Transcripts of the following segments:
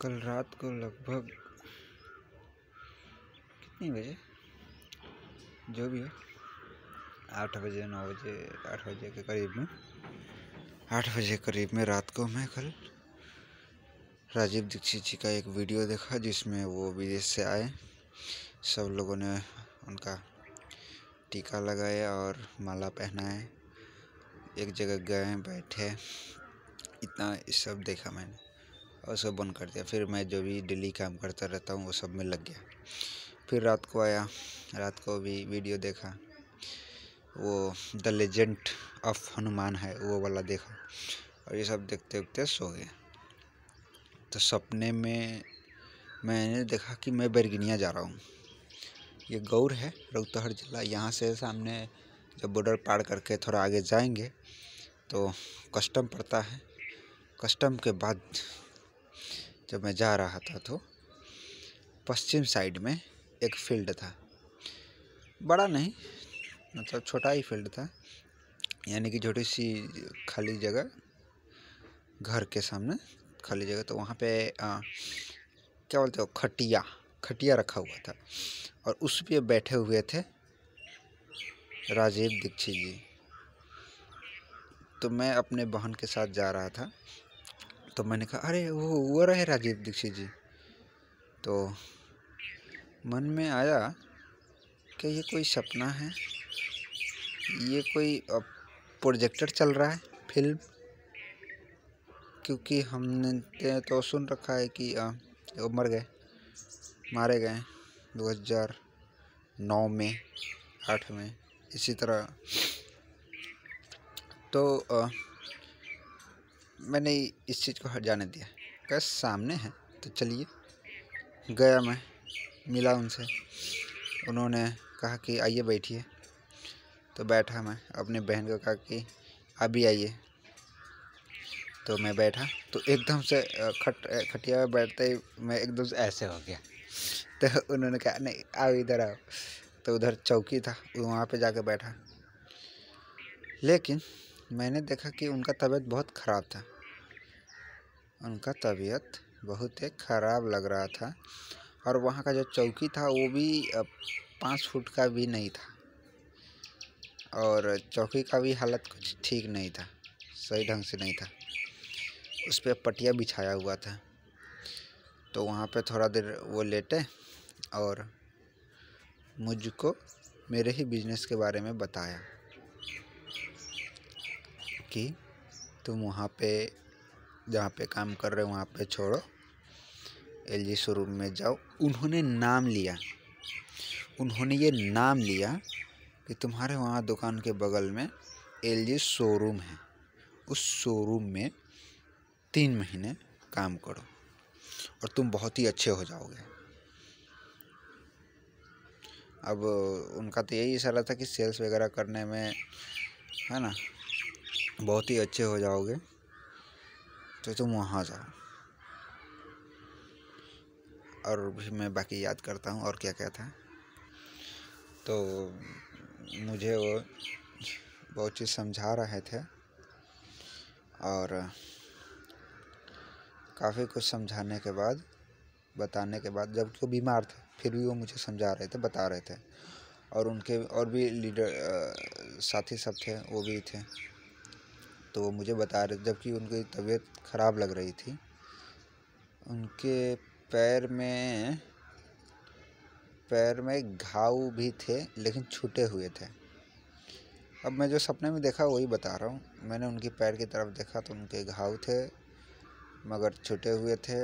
कल रात को लगभग कितने बजे जो भी हो आठ बजे नौ बजे आठ बजे के करीब में आठ बजे करीब में रात को मैं कल राजीव दीक्षित जी का एक वीडियो देखा जिसमें वो विदेश से आए सब लोगों ने उनका टीका लगाया और माला पहनाए एक जगह गए बैठे इतना इस सब देखा मैंने और सब बंद कर दिया फिर मैं जो भी डेली काम करता रहता हूँ वो सब में लग गया फिर रात को आया रात को भी वीडियो देखा वो द लेजेंड ऑफ हनुमान है वो वाला देखा और ये सब देखते देखते सो गया तो सपने में मैंने देखा कि मैं बैरगिनिया जा रहा हूँ ये गौर है रौतहर जिला यहाँ से सामने जब बॉर्डर पार करके थोड़ा आगे जाएंगे तो कस्टम पड़ता है कस्टम के बाद जब मैं जा रहा था तो पश्चिम साइड में एक फील्ड था बड़ा नहीं मतलब छोटा ही फील्ड था यानी कि छोटी सी खाली जगह घर के सामने खाली जगह तो वहाँ पे आ, क्या बोलते हो खटिया खटिया रखा हुआ था और उस पर बैठे हुए थे राजीव दीक्षित जी तो मैं अपने बहन के साथ जा रहा था तो मैंने कहा अरे वो वो रहे राजीव दीक्षित जी तो मन में आया कि ये कोई सपना है ये कोई प्रोजेक्टर चल रहा है फिल्म क्योंकि हमने तो सुन रखा है कि वो मर गए मारे गए 2009 में आठ में इसी तरह तो आ, मैंने इस चीज़ को हट जाने दिया कहा सामने है तो चलिए गया मैं मिला उनसे उन्होंने कहा कि आइए बैठिए तो बैठा मैं अपने बहन को कहा कि अभी आइए तो मैं बैठा तो एकदम से खट खटिया में बैठते ही मैं एकदम से ऐसे हो गया तो उन्होंने कहा नहीं आओ इधर आओ तो उधर चौकी था वहाँ पे जाके बैठा लेकिन मैंने देखा कि उनका तबीयत बहुत ख़राब था उनका तबीयत बहुत ही ख़राब लग रहा था और वहाँ का जो चौकी था वो भी पाँच फुट का भी नहीं था और चौकी का भी हालत कुछ ठीक नहीं था सही ढंग से नहीं था उस पर पटिया बिछाया हुआ था तो वहाँ पे थोड़ा देर वो लेटे और मुझको मेरे ही बिजनेस के बारे में बताया कि तुम वहाँ पे जहाँ पे काम कर रहे हो वहाँ पे छोड़ो एल शोरूम में जाओ उन्होंने नाम लिया उन्होंने ये नाम लिया कि तुम्हारे वहाँ दुकान के बगल में एल शोरूम है उस शोरूम में तीन महीने काम करो और तुम बहुत ही अच्छे हो जाओगे अब उनका तो यही इशारा था कि सेल्स वगैरह करने में है ना बहुत ही अच्छे हो जाओगे तो तुम वहाँ जाओ और भी मैं बाकी याद करता हूँ और क्या क्या था तो मुझे वो बहुत चीज़ समझा रहे थे और काफ़ी कुछ समझाने के बाद बताने के बाद जब वो बीमार थे फिर भी वो मुझे समझा रहे थे बता रहे थे और उनके और भी लीडर साथी सब थे वो भी थे तो वो मुझे बता रहे थे जबकि उनकी तबीयत ख़राब लग रही थी उनके पैर में पैर में घाव भी थे लेकिन छूटे हुए थे अब मैं जो सपने में देखा वही बता रहा हूँ मैंने उनके पैर की तरफ देखा तो उनके घाव थे मगर छूटे हुए थे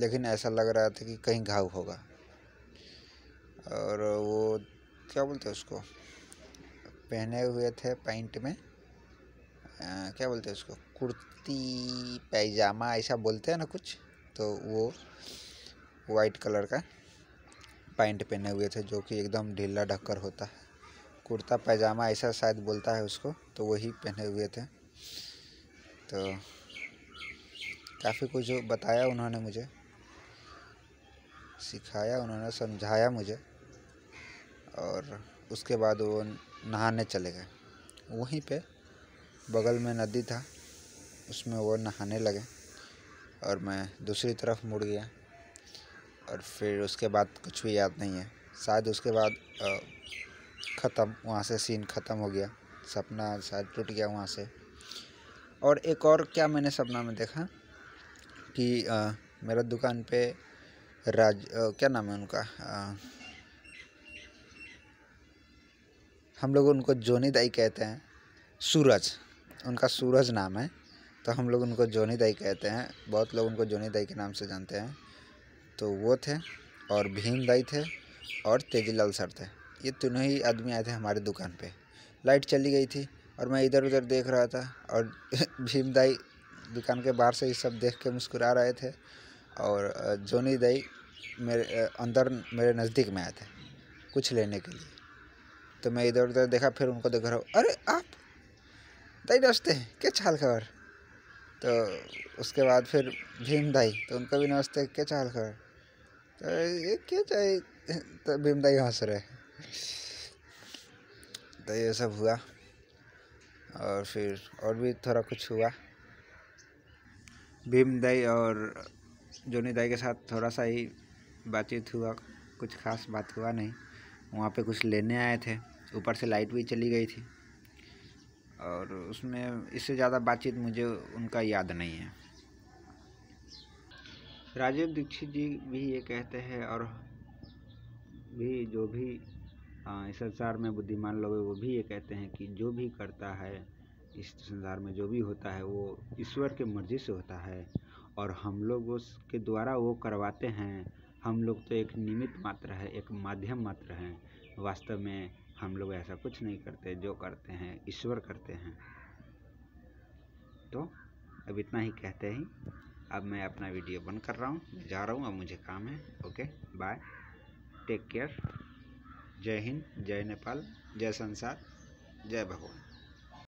लेकिन ऐसा लग रहा था कि कहीं घाव होगा और वो क्या बोलते हैं उसको पहने हुए थे पैंट में क्या बोलते हैं उसको कुर्ती पैजामा ऐसा बोलते हैं ना कुछ तो वो वाइट कलर का पैंट पहने हुए थे जो कि एकदम ढीला ढक्कर होता है कुर्ता पैजामा ऐसा शायद बोलता है उसको तो वही पहने हुए थे तो काफ़ी कुछ बताया उन्होंने मुझे सिखाया उन्होंने समझाया मुझे और उसके बाद वो नहाने चले गए वहीं पे बगल में नदी था उसमें वो नहाने लगे और मैं दूसरी तरफ मुड़ गया और फिर उसके बाद कुछ भी याद नहीं है शायद उसके बाद ख़त्म वहाँ से सीन ख़त्म हो गया सपना शायद टूट गया वहाँ से और एक और क्या मैंने सपना में देखा कि आ, मेरा दुकान पे राज आ, क्या नाम है उनका आ, हम लोग उनको जोनी दाई कहते हैं सूरज उनका सूरज नाम है तो हम लोग उनको जोनी दाई कहते हैं बहुत लोग उनको जोनी दाई के नाम से जानते हैं तो वो थे और भीम दाई थे और तेजीलाल सर थे ये तीनों ही आदमी आए थे हमारे दुकान पे लाइट चली गई थी और मैं इधर उधर देख रहा था और भीम दाई दुकान के बाहर से ये सब देख के मुस्कुरा रहे थे और जोनी दाई मेरे अंदर मेरे नज़दीक में आए थे कुछ लेने के लिए तो मैं इधर उधर देखा फिर उनको देख रहा हूँ अरे आप ही नमस्ते क्या चाल खबर तो उसके बाद फिर भीम दाई तो उनको भी नमस्ते क्या चाल खबर तो ये क्या चाहिए तो भीम दाई हंस रहे तो ये सब हुआ और फिर और भी थोड़ा कुछ हुआ भीम दाई और जोनी दाई के साथ थोड़ा सा ही बातचीत हुआ कुछ खास बात हुआ नहीं वहाँ पे कुछ लेने आए थे ऊपर से लाइट भी चली गई थी और उसमें इससे ज़्यादा बातचीत मुझे उनका याद नहीं है राजीव दीक्षित जी भी ये कहते हैं और भी जो भी इस संसार में बुद्धिमान लोग वो भी ये कहते हैं कि जो भी करता है इस संसार में जो भी होता है वो ईश्वर के मर्जी से होता है और हम लोग उसके द्वारा वो करवाते हैं हम लोग तो एक निमित्त मात्र है एक माध्यम मात्र हैं वास्तव में हम लोग ऐसा कुछ नहीं करते जो करते हैं ईश्वर करते हैं तो अब इतना ही कहते ही अब मैं अपना वीडियो बंद कर रहा हूँ जा रहा हूँ अब मुझे काम है ओके बाय टेक केयर जय हिंद जय नेपाल जय संसार जय भगवान